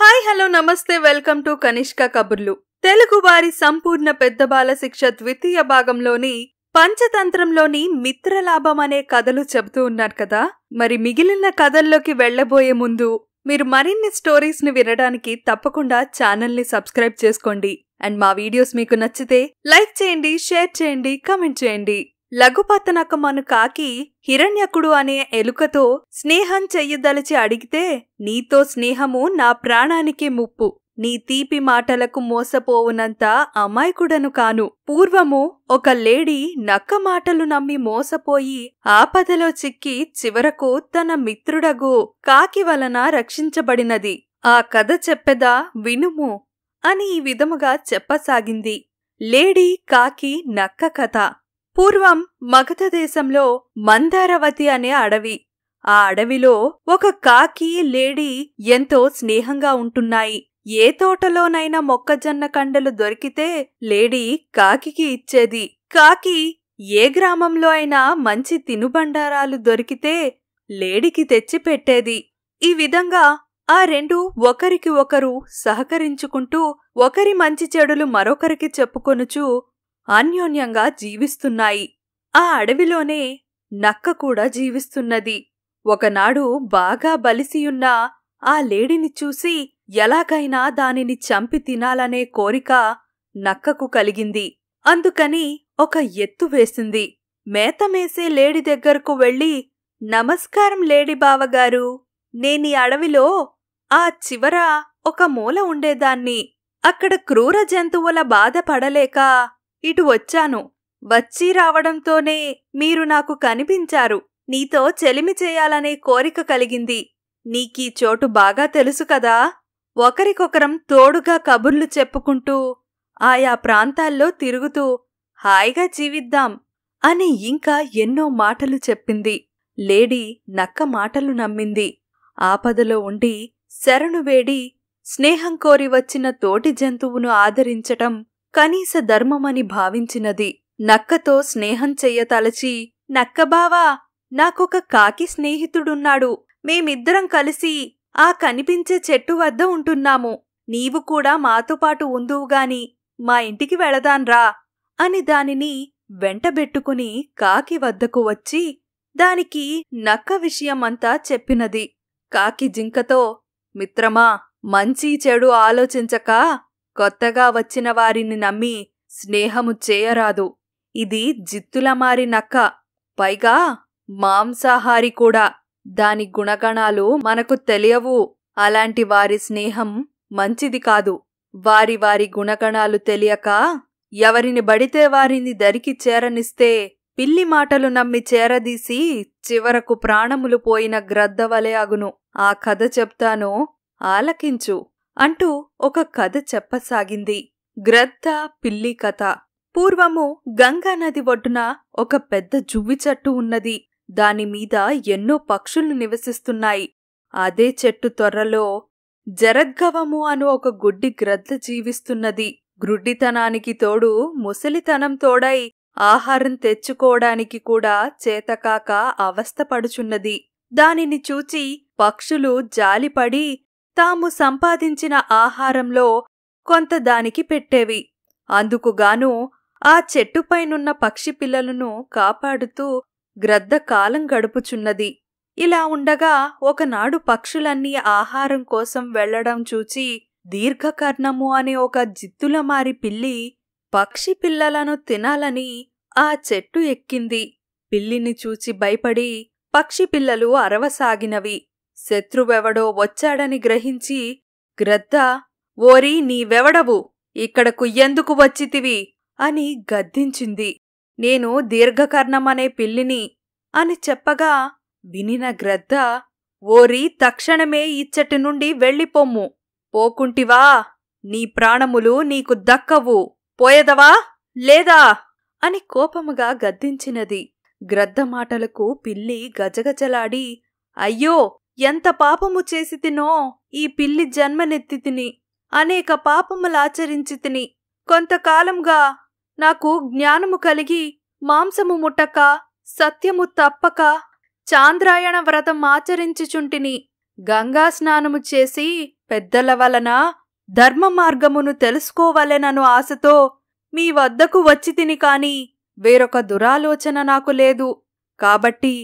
hi hello నమస్తే welcome to Kanishka కబుర్లు తెలుగు వారి సంపూర్ణ పెద్ద బాల శిక్ష ద్వితీయ భాగంలోని పంచతంత్రంలోని మిత్రలాభం అనే కథలు చెబుతూ ఉన్నారు కదా మరి మిగిలిన కథల్లోకి వెళ్లబోయే ముందు మీరు మరిన్ని స్టోరీస్ ని వినడానికి తప్పకుండా ఛానల్ ని సబ్స్క్రైబ్ చేసుకోండి అండ్ మా వీడియోస్ మీకు నచ్చితే లైక్ చేయండి షేర్ చేయండి కమెంట్ చేయండి లఘుపతనకమను కాకి హిరణ్యకుడు అనే ఎలుకతో స్నేహం చెయ్యదలిచి అడిగితే నీతో స్నేహము నా ప్రాణానికి ముప్పు నీ తీపి మాటలకు మోసపోవునంత అమాయకుడను కాను పూర్వము ఒక లేడీ నక్క మాటలు నమ్మి మోసపోయి ఆపదలో చిక్కి చివరకు తన మిత్రుడగు కాకి వలన రక్షించబడినది ఆ కథ చెప్పెదా వినుము అని ఈ విధముగా చెప్పసాగింది లేడీ కాకి నక్క కథ పూర్వం మగధ దేశంలో మందారవతి అనే అడవి ఆ అడవిలో ఒక కాకి లేడీ ఎంతో స్నేహంగా ఉంటున్నాయి ఏ తోటలోనైనా మొక్కజొన్న కండలు దొరికితే లేడీ కాకికి ఇచ్చేది కాకి ఏ గ్రామంలో అయినా మంచి తినుబండారాలు దొరికితే లేడికి తెచ్చి పెట్టేది ఈ విధంగా ఆ రెండు ఒకరికి ఒకరు సహకరించుకుంటూ ఒకరి మంచి చెడులు మరొకరికి చెప్పుకొనుచు అన్యోన్యంగా జీవిస్తున్నాయి ఆ అడవిలోనే నక్క కూడా జీవిస్తున్నది ఒకనాడు బాగా బలిసియున్న ఆ లేడిని చూసి ఎలాగైనా దానిని చంపి తినాలనే కోరిక నక్కకు కలిగింది అందుకని ఒక ఎత్తు వేసింది మేతమేసే లేడి దగ్గరకు వెళ్ళి నమస్కారం లేడి బావగారు నేనీ అడవిలో ఆ చివర ఒక మూల ఉండేదాన్ని అక్కడ క్రూర జంతువుల బాధ పడలేక ఇటు వచ్చాను వచ్చి రావడంతోనే మీరు నాకు కనిపించారు నీతో చెలిమి చేయాలనే కోరిక కలిగింది నీకీ చోటు బాగా తెలుసు కదా ఒకరికొకరం తోడుగా కబుర్లు చెప్పుకుంటూ ఆయా ప్రాంతాల్లో తిరుగుతూ హాయిగా జీవిద్దాం అని ఇంకా ఎన్నో మాటలు చెప్పింది లేడీ నక్క మాటలు నమ్మింది ఆపదలో ఉండి శరణు వేడి స్నేహం కోరి వచ్చిన తోటి జంతువును ఆదరించటం కనీస ధర్మమని భావించినది నక్కతో స్నేహం చెయ్యతలచి నక్కబావా నాకొక కాకి స్నేహితుడున్నాడు మేమిద్దరం కలిసి ఆ కనిపించే చెట్టు వద్ద ఉంటున్నాము నీవు కూడా మాతో పాటు ఉందువుగాని మా ఇంటికి వెళదాన్రా అని దానిని వెంటబెట్టుకుని కాకి వద్దకు వచ్చి దానికి నక్క విషయమంతా చెప్పినది కాకి జింకతో మిత్రమా మంచి చెడు ఆలోచించక కొత్తగా వచ్చిన వారిని నమ్మి స్నేహము చేయరాదు ఇది జిత్తుల మారి నక్క పైగా మాంసాహారి కూడా దాని గుణగణాలు మనకు తెలియవు అలాంటి వారి స్నేహం మంచిది కాదు వారి వారి గుణగణాలు తెలియక ఎవరిని బడితే వారిని దరికి చేరనిస్తే పిల్లి మాటలు నమ్మి చేరదీసి చివరకు ప్రాణములు పోయిన గ్రద్దవలే అగును ఆ కథ చెప్తాను ఆలకించు అంటూ ఒక కథ చెప్పసాగింది గ్రద్ద పిల్లి కథ పూర్వము గంగా నది ఒడ్డున ఒక పెద్ద జువ్వి చెట్టు ఉన్నది దానిమీద ఎన్నో పక్షులు నివసిస్తున్నాయి అదే చెట్టు త్వరలో జరద్గవము అను ఒక గుడ్డి గ్రద్ద జీవిస్తున్నది గ్రుడ్డితనానికి తోడు ముసలితనం తోడై ఆహారం తెచ్చుకోవడానికి కూడా చేతకాక అవస్థపడుచున్నది దానిని చూచి పక్షులు జాలిపడి తాము సంపాదించిన ఆహారంలో కొంత దానికి పెట్టేవి అందుకుగాను ఆ చెట్టుపైనున్న పక్షి పిల్లలను కాపాడుతూ గ్రద్ద కాలం గడుపుచున్నది ఇలా ఉండగా ఒకనాడు పక్షులన్నీ ఆహారం కోసం వెళ్లడం చూచి దీర్ఘకర్ణము అనే ఒక జిత్తులమారి పిల్లి పక్షి పిల్లలను తినాలని ఆ చెట్టు ఎక్కింది పిల్లిని చూచి భయపడి పక్షి పిల్లలు అరవసాగినవి శత్రువెవడో వచ్చాడని గ్రహించి గ్రద్ద ఓరి నీవెవడవు ఇక్కడకు ఎందుకు వచ్చితివి అని గద్దించింది నేను దీర్ఘకర్ణమనే పిల్లిని అని చెప్పగా వినిన గ్రద్ద ఓరి తక్షణమే ఇచ్చటి నుండి వెళ్ళిపోమ్ము పోకుంటివా నీ ప్రాణములు నీకు దక్కవు పోయదవా లేదా అని కోపముగా గద్దించినది గ్రద్ద మాటలకు పిల్లి గజగజలాడి అయ్యో ఎంత పాపము చేసి తినో ఈ పిల్లి జన్మనెత్తి తిని అనేక పాపములాచరించి తిని కొంతకాలంగా నాకు జ్ఞానము కలిగి మాంసము ముట్టక సత్యము తప్పక చాంద్రాయణ వ్రతం ఆచరించుచుంటిని గంగా స్నానము చేసి పెద్దల వలన ధర్మ మార్గమును తెలుసుకోవాలెనను ఆశతో మీ వద్దకు వచ్చి తిని కాని వేరొక దురాలోచన నాకు లేదు కాబట్టి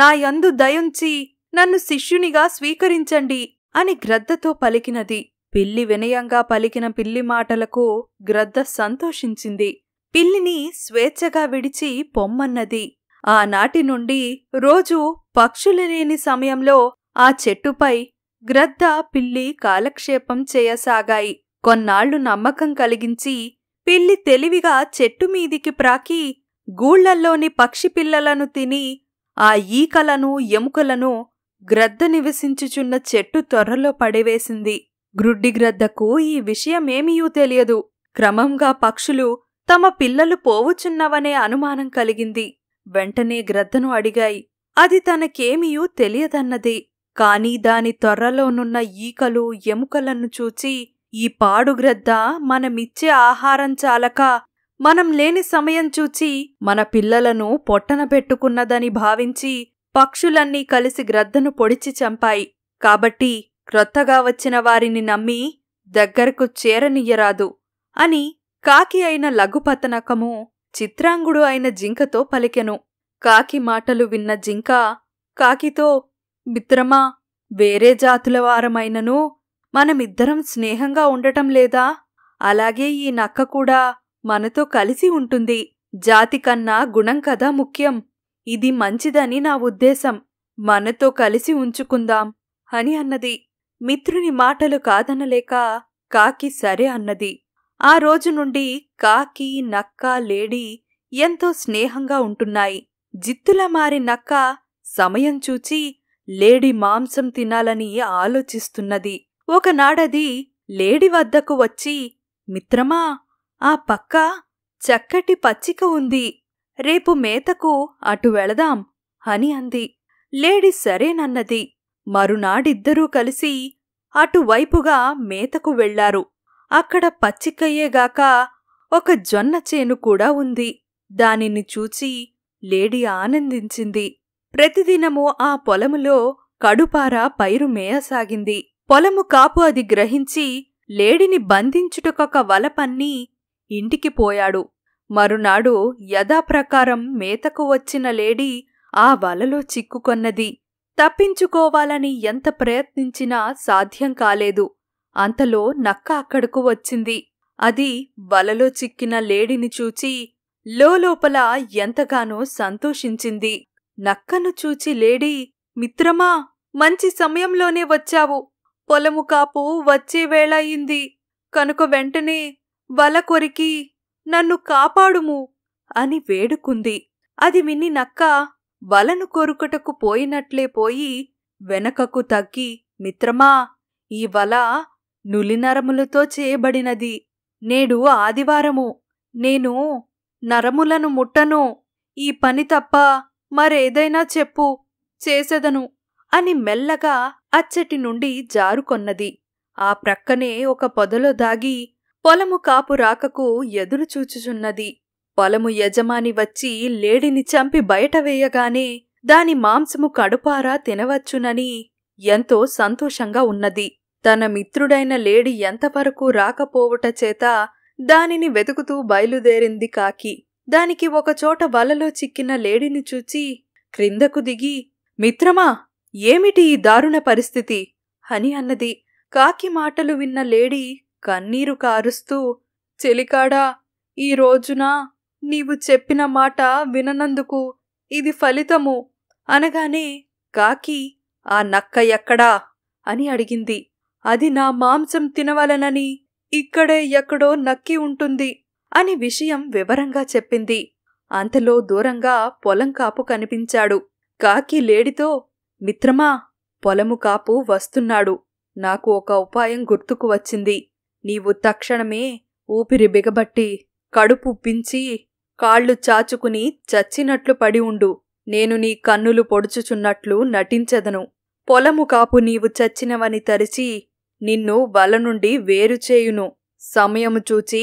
నా యందు దయుంచి నన్ను శిష్యునిగా స్వీకరించండి అని గ్రద్దతో పలికినది పిల్లి వినయంగా పలికిన పిల్లి మాటలకు గ్రద్ద సంతోషించింది పిల్లిని స్వేచ్ఛగా విడిచి పొమ్మన్నది ఆనాటి నుండి రోజూ పక్షులు లేని సమయంలో ఆ చెట్టుపై గ్రద్ద పిల్లి కాలక్షేపం చేయసాగాయి కొన్నాళ్లు నమ్మకం కలిగించి పిల్లి తెలివిగా చెట్టుమీదికి ప్రాకి గూళ్లల్లోని పక్షి పిల్లలను తిని ఆ ఈకలను ఎముకలను గ్రద్ద నివసించుచున్న చెట్టు త్వరలో పడివేసింది గ్రుడ్డి గ్రద్దకు ఈ విషయమేమీయూ తెలియదు క్రమంగా పక్షులు తమ పిల్లలు పోవుచున్నవనే అనుమానం కలిగింది వెంటనే గ్రద్దను అడిగాయి అది తనకేమియూ తెలియదన్నది కాని దాని త్వరలోనున్న ఈకలు ఎముకలను చూచి ఈ పాడుగ్రద్ద మనమిచ్చే ఆహారం చాలక మనం లేని సమయం చూచి మన పిల్లలను పొట్టన పెట్టుకున్నదని భావించి పక్షులన్నీ కలిసి గ్రద్దను పొడిచి చంపాయి కాబట్టి క్రొత్తగా వచ్చిన వారిని నమ్మి దగ్గరకు చేరనియ్యరాదు అని కాకి అయిన లఘుపతనకము చిత్రాంగుడు అయిన జింకతో పలికెను కాకి మాటలు విన్న జింక కాకితో మిత్రమా వేరే జాతుల వారమైనను మనమిద్దరం స్నేహంగా ఉండటం లేదా అలాగే ఈ నక్క కూడా మనతో కలిసి ఉంటుంది జాతి కన్నా గుణం కదా ముఖ్యం ఇది మంచిదని నా ఉద్దేశం మనతో కలిసి ఉంచుకుందాం అని అన్నది మిత్రుని మాటలు కాదనలేక కాకి సరే అన్నది ఆ రోజు నుండి కాకి నక్క లేడీ ఎంతో స్నేహంగా ఉంటున్నాయి జిత్తులా మారి నక్క సమయం చూచి లేడీ మాంసం తినాలని ఆలోచిస్తున్నది ఒకనాడది లేడీ వద్దకు వచ్చి మిత్రమా ఆ పక్క చక్కటి పచ్చిక ఉంది రేపు మేతకు అటు వెళదాం అని అంది లేడీ సరేనన్నది మరునాడిద్దరూ కలిసి అటువైపుగా మేతకు వెళ్లారు అక్కడ పచ్చికయ్యేగాక ఒక జొన్న చేను కూడా ఉంది దానిని చూచి లేడీ ఆనందించింది ప్రతిదినము ఆ పొలములో కడుపార పైరు మేయసాగింది పొలము కాపు అది గ్రహించి లేడిని బంధించుటకొక వలపన్ని ఇంటికి పోయాడు మరునాడు యథాప్రకారం మేతకు వచ్చిన లేడీ ఆ వలలో చిక్కుకొన్నది తప్పించుకోవాలని ఎంత ప్రయత్నించినా సాధ్యం కాలేదు అంతలో నక్క అక్కడకు వచ్చింది అది వలలో చిక్కిన లేడిని చూచి లోపల ఎంతగానో సంతోషించింది నక్కను చూచి లేడీ మిత్రమా మంచి సమయంలోనే వచ్చావు పొలము కాపు వచ్చే వేళయింది కనుక వెంటనే వల కొరికి నన్ను కాపాడుము అని వేడుకుంది అది విని నక్క వలను కొరుకటకు పోయినట్లే పోయి వెనకకు తగ్గి మిత్రమా ఈ వల నులినరములతో చేయబడినది నేడు ఆదివారము నేను నరములను ముట్టను ఈ పని తప్ప మరేదైనా చెప్పు చేసెదను అని మెల్లగా అచ్చటి నుండి జారుకొన్నది ఆ ప్రక్కనే ఒక పొదలో దాగి పొలము కాపు రాకకు ఎదురు చూచుచున్నది పొలము యజమాని వచ్చి లేడిని చంపి బయట వేయగానే దాని మాంసము కడుపారా తినవచ్చునని ఎంతో సంతోషంగా ఉన్నది తన మిత్రుడైన లేడి ఎంతవరకు రాకపోవుట చేత దానిని వెతుకుతూ బయలుదేరింది కాకి దానికి ఒకచోట వలలో చిక్కిన లేడిని చూచి క్రిందకు దిగి మిత్రమా ఏమిటి ఈ దారుణ పరిస్థితి అని అన్నది కాకి మాటలు విన్న లేడీ కన్నీరు కారుస్తూ చెలికాడా ఈ రోజున నీవు చెప్పిన మాట విననందుకు ఇది ఫలితము అనగానే కాకి ఆ నక్క ఎక్కడా అని అడిగింది అది నా మాంసం తినవలనని ఇక్కడే ఎక్కడో నక్కి ఉంటుంది అని విషయం వివరంగా చెప్పింది అంతలో దూరంగా పొలం కాపు కనిపించాడు కాకి లేడితో మిత్రమా పొలము కాపు వస్తున్నాడు నాకు ఒక ఉపాయం గుర్తుకు వచ్చింది నీవు తక్షణమే ఊపిరి బిగబట్టి కడుపు పించి కాళ్ళు చాచుకుని చచ్చినట్లు పడి ఉండు నేను నీ కన్నులు పొడుచుచున్నట్లు నటించదను పొలము కాపు నీవు చచ్చినవని తరిచి నిన్ను వల నుండి వేరుచేయును సమయము చూచి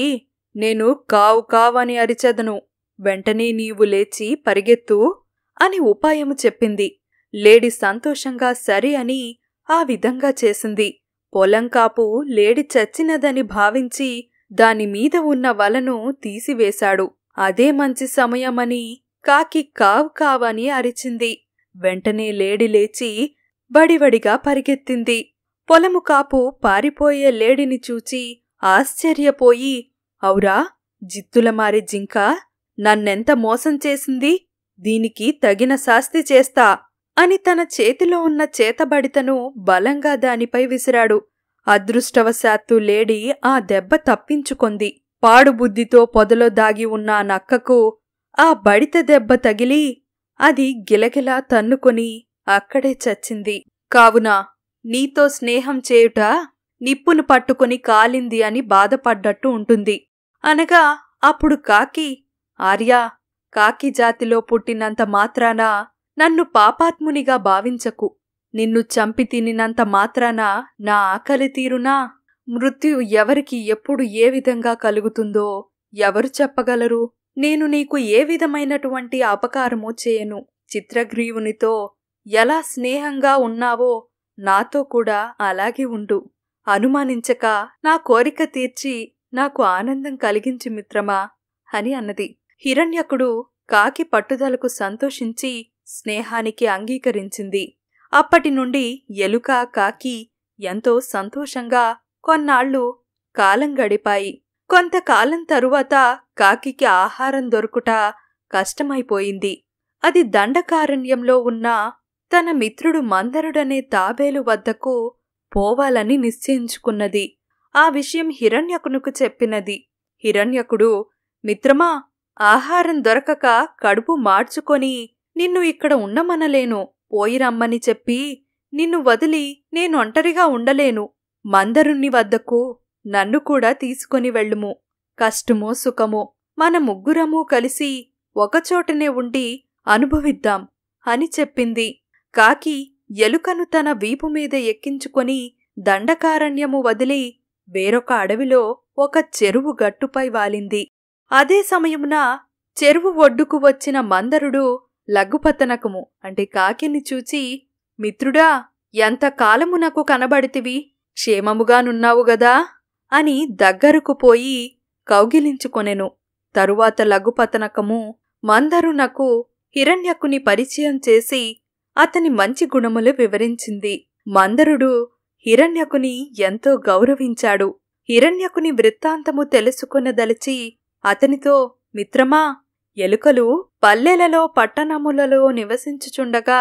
నేను కావు కావని అరిచెదను వెంటనే నీవు లేచి పరిగెత్తు అని ఉపాయము చెప్పింది లేడి సంతోషంగా సరి అని ఆ విధంగా చేసింది పొలం కాపు లేడి చచ్చినదని భావించి దానిమీద ఉన్న వలను తీసివేశాడు అదే మంచి సమయమని కాకి కావ్ కావని అరిచింది వెంటనే లేడి లేచి వడివడిగా పరిగెత్తింది పొలము కాపు పారిపోయే లేడిని చూచి ఆశ్చర్యపోయి ఔరా జిత్తులమారి జింక నన్నెంత మోసం చేసింది దీనికి తగిన శాస్తి చేస్తా అని తన చేతిలో ఉన్న చేతబడితను బలంగా దానిపై విసిరాడు అదృష్టవశాత్తు లేడీ ఆ దెబ్బ తప్పించుకొంది పాడుబుద్ధితో పొదలో దాగి ఉన్న నక్కకు ఆ బడిత దెబ్బ తగిలి అది గిలగిలా తన్నుకొని అక్కడే చచ్చింది కావున నీతో స్నేహం చేయుట నిప్పును పట్టుకుని కాలింది అని బాధపడ్డట్టు ఉంటుంది అనగా అప్పుడు కాకి ఆర్యా కాకి జాతిలో పుట్టినంత మాత్రానా నన్ను పాపాత్మునిగా భావించకు నిన్ను చంపి తినినంత మాత్రాన నా ఆకలి తీరునా మృత్యు ఎవరికి ఎప్పుడు ఏ విధంగా కలుగుతుందో ఎవరు చెప్పగలరు నేను నీకు ఏ విధమైనటువంటి అపకారమూ చేయను చిత్రగ్రీవునితో ఎలా స్నేహంగా ఉన్నావో నాతో కూడా అలాగే ఉండు అనుమానించక నా కోరిక తీర్చి నాకు ఆనందం కలిగించి మిత్రమా అని అన్నది హిరణ్యకుడు కాకి పట్టుదలకు సంతోషించి స్నేహానికి అంగీకరించింది అప్పటి నుండి ఎలుక కాకి ఎంతో సంతోషంగా కొన్నాళ్లు కాలం గడిపాయి కొంతకాలం తరువాత కాకికి ఆహారం దొరుకుట కష్టమైపోయింది అది దండకారణ్యంలో ఉన్న తన మిత్రుడు మందరుడనే తాబేలు వద్దకు పోవాలని నిశ్చయించుకున్నది ఆ విషయం హిరణ్యకునుకు చెప్పినది హిరణ్యకుడు మిత్రమా ఆహారం దొరకక కడుపు మార్చుకొని నిన్ను ఇక్కడ ఉండమనలేను పోయి రమ్మని చెప్పి నిన్ను వదిలి నేను ఒంటరిగా ఉండలేను మందరుణ్ణి వద్దకు నన్ను కూడా తీసుకొని వెళ్ళుము కష్టమో సుఖమో మన ముగ్గురమూ కలిసి ఒకచోటనే ఉండి అనుభవిద్దాం అని చెప్పింది కాకి ఎలుకను తన వీపు మీద ఎక్కించుకొని దండకారణ్యము వదిలి వేరొక అడవిలో ఒక చెరువు గట్టుపై వాలింది అదే సమయమున చెరువు ఒడ్డుకు వచ్చిన మందరుడు లఘుపతనకము అంటే కాకిని చూచి మిత్రుడా ఎంత కాలము నాకు కనబడితివి క్షేమముగానున్నావు గదా అని దగ్గరకు పోయి కౌగిలించుకొనెను తరువాత లఘుపతనకము మందరునకు హిరణ్యకుని పరిచయం చేసి అతని మంచి గుణములు వివరించింది మందరుడు హిరణ్యకుని ఎంతో గౌరవించాడు హిరణ్యకుని వృత్తాంతము తెలుసుకొనదలిచి అతనితో మిత్రమా ఎలుకలు పల్లెలలో పట్టణములలో నివసించుచుండగా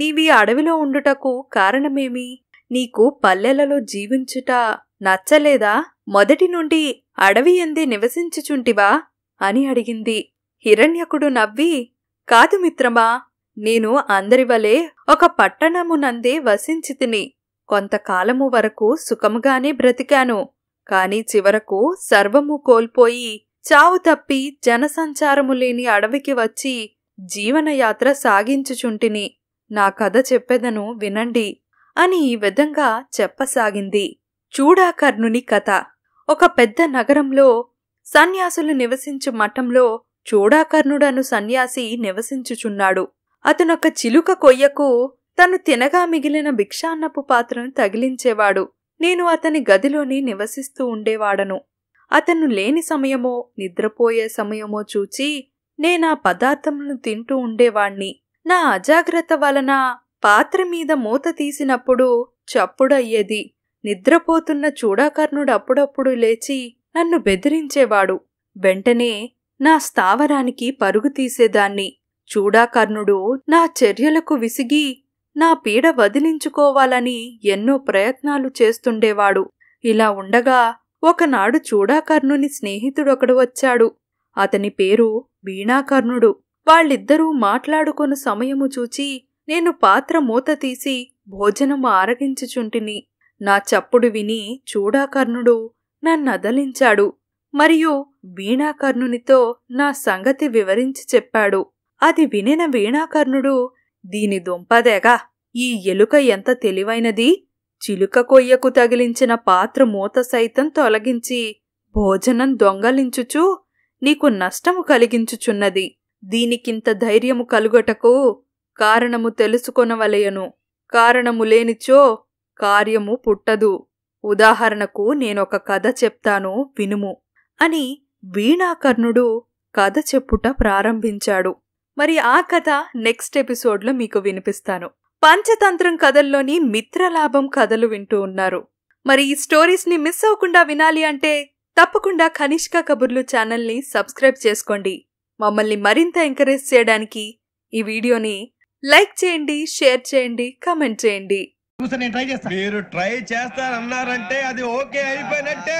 నీవి అడవిలో ఉండుటకు కారణమేమి నీకు పల్లెలలో జీవించుట నచ్చలేదా మొదటి నుండి అడవి ఎంది నివసించుచుంటివా అని అడిగింది హిరణ్యకుడు నవ్వి కాదు మిత్రమా నేను అందరివలే ఒక పట్టణమునందే వసించి తిని కొంతకాలము వరకు సుఖముగానే బ్రతికాను కాని చివరకు సర్వము కోల్పోయి చావు తప్పి జనసంచారము లేని అడవికి వచ్చి జీవనయాత్ర సాగించుచుంటిని నా కథ చెప్పెదను వినండి అని ఈ విధంగా చెప్పసాగింది చూడాకర్ణుని కథ ఒక పెద్ద నగరంలో సన్యాసులు నివసించు మఠంలో చూడాకర్ణుడను సన్యాసి నివసించుచున్నాడు అతనొక చిలుక కొయ్యకు తను తినగా మిగిలిన భిక్షాన్నపు పాత్రను తగిలించేవాడు నేను అతని గదిలోని నివసిస్తూ ఉండేవాడను అతను లేని సమయమో నిద్రపోయే సమయమో చూచి నేనా పదార్థములను తింటూ ఉండేవాణ్ణి నా అజాగ్రత్త వలన పాత్ర మీద మూత తీసినప్పుడు చప్పుడయ్యేది నిద్రపోతున్న చూడాకర్ణుడు అప్పుడప్పుడు లేచి నన్ను బెదిరించేవాడు వెంటనే నా స్థావరానికి పరుగు తీసేదాన్ని చూడాకర్ణుడు నా చర్యలకు విసిగి నా పీడ వదిలించుకోవాలని ఎన్నో ప్రయత్నాలు చేస్తుండేవాడు ఇలా ఉండగా ఒకనాడు చూడాకర్ణుని స్నేహితుడొకడు వచ్చాడు అతని పేరు వీణాకర్ణుడు వాళ్ళిద్దరూ మాట్లాడుకొను సమయము చూచి నేను పాత్ర మూత తీసి భోజనము ఆరగించుచుంటిని నా చప్పుడు విని చూడాకర్ణుడు నన్నదలించాడు మరియు వీణాకర్ణునితో నా సంగతి వివరించి చెప్పాడు అది వినిన వీణాకర్ణుడు దీని దుంపదేగా ఈ ఎలుక ఎంత తెలివైనది చిలుక కొయ్యకు తగిలించిన పాత్ర మూత సైతం తొలగించి భోజనం దొంగలించుచు నీకు నష్టము కలిగించుచున్నది దీనికింత ధైర్యము కలుగటకు కారణము తెలుసుకొనవలయను కారణము లేనిచో కార్యము పుట్టదు ఉదాహరణకు నేనొక కథ చెప్తాను వినుము అని వీణాకర్ణుడు కథ చెప్పుట ప్రారంభించాడు మరి ఆ కథ నెక్స్ట్ ఎపిసోడ్లో మీకు వినిపిస్తాను పంచతంత్రం కథల్లోని మిత్రలాభం కథలు వింటూ ఉన్నారు మరి ఈ స్టోరీస్ని మిస్ అవ్వకుండా వినాలి అంటే తప్పకుండా కనిష్క కబుర్లు ఛానల్ని సబ్స్క్రైబ్ చేసుకోండి మమ్మల్ని మరింత ఎంకరేజ్ చేయడానికి ఈ వీడియోని లైక్ చేయండి షేర్ చేయండి కమెంట్ చేయండి మీరు ట్రై చేస్తారన్నారంటే అది ఓకే అయిపోయినట్టే